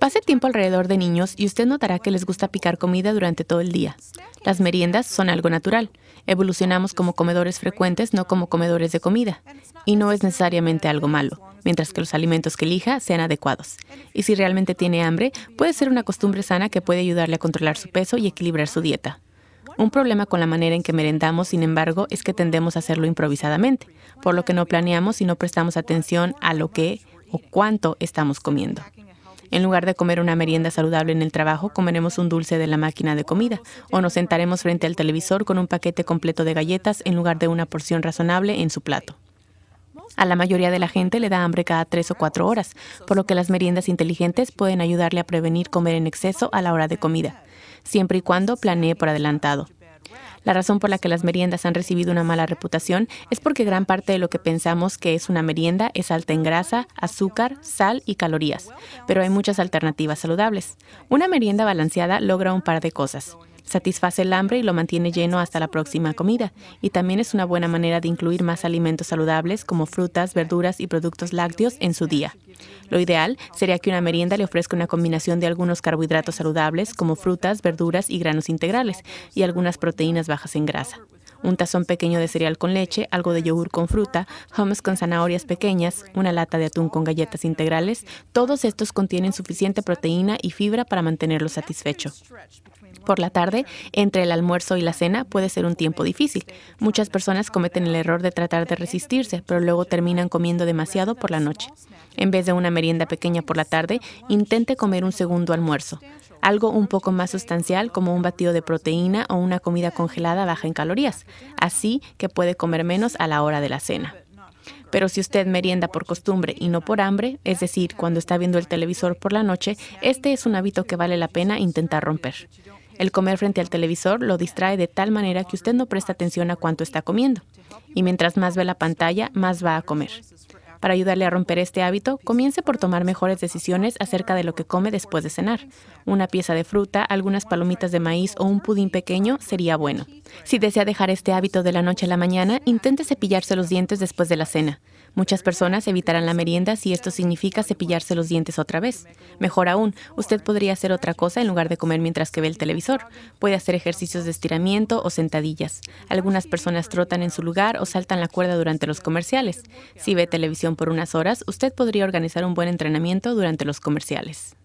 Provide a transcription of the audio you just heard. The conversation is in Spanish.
Pase tiempo alrededor de niños y usted notará que les gusta picar comida durante todo el día. Las meriendas son algo natural. Evolucionamos como comedores frecuentes, no como comedores de comida. Y no es necesariamente algo malo, mientras que los alimentos que elija sean adecuados. Y si realmente tiene hambre, puede ser una costumbre sana que puede ayudarle a controlar su peso y equilibrar su dieta. Un problema con la manera en que merendamos, sin embargo, es que tendemos a hacerlo improvisadamente, por lo que no planeamos y no prestamos atención a lo que o cuánto estamos comiendo. En lugar de comer una merienda saludable en el trabajo, comeremos un dulce de la máquina de comida o nos sentaremos frente al televisor con un paquete completo de galletas en lugar de una porción razonable en su plato. A la mayoría de la gente le da hambre cada tres o cuatro horas, por lo que las meriendas inteligentes pueden ayudarle a prevenir comer en exceso a la hora de comida, siempre y cuando planee por adelantado. La razón por la que las meriendas han recibido una mala reputación es porque gran parte de lo que pensamos que es una merienda es alta en grasa, azúcar, sal y calorías, pero hay muchas alternativas saludables. Una merienda balanceada logra un par de cosas. Satisface el hambre y lo mantiene lleno hasta la próxima comida. Y también es una buena manera de incluir más alimentos saludables como frutas, verduras y productos lácteos en su día. Lo ideal sería que una merienda le ofrezca una combinación de algunos carbohidratos saludables como frutas, verduras y granos integrales y algunas proteínas bajas en grasa un tazón pequeño de cereal con leche, algo de yogur con fruta, hummus con zanahorias pequeñas, una lata de atún con galletas integrales, todos estos contienen suficiente proteína y fibra para mantenerlo satisfecho por la tarde, entre el almuerzo y la cena, puede ser un tiempo difícil. Muchas personas cometen el error de tratar de resistirse, pero luego terminan comiendo demasiado por la noche. En vez de una merienda pequeña por la tarde, intente comer un segundo almuerzo. Algo un poco más sustancial como un batido de proteína o una comida congelada baja en calorías, así que puede comer menos a la hora de la cena. Pero si usted merienda por costumbre y no por hambre, es decir, cuando está viendo el televisor por la noche, este es un hábito que vale la pena intentar romper. El comer frente al televisor lo distrae de tal manera que usted no presta atención a cuánto está comiendo. Y mientras más ve la pantalla, más va a comer. Para ayudarle a romper este hábito, comience por tomar mejores decisiones acerca de lo que come después de cenar. Una pieza de fruta, algunas palomitas de maíz o un pudín pequeño sería bueno. Si desea dejar este hábito de la noche a la mañana, intente cepillarse los dientes después de la cena. Muchas personas evitarán la merienda si esto significa cepillarse los dientes otra vez. Mejor aún, usted podría hacer otra cosa en lugar de comer mientras que ve el televisor. Puede hacer ejercicios de estiramiento o sentadillas. Algunas personas trotan en su lugar o saltan la cuerda durante los comerciales. Si ve televisión por unas horas, usted podría organizar un buen entrenamiento durante los comerciales.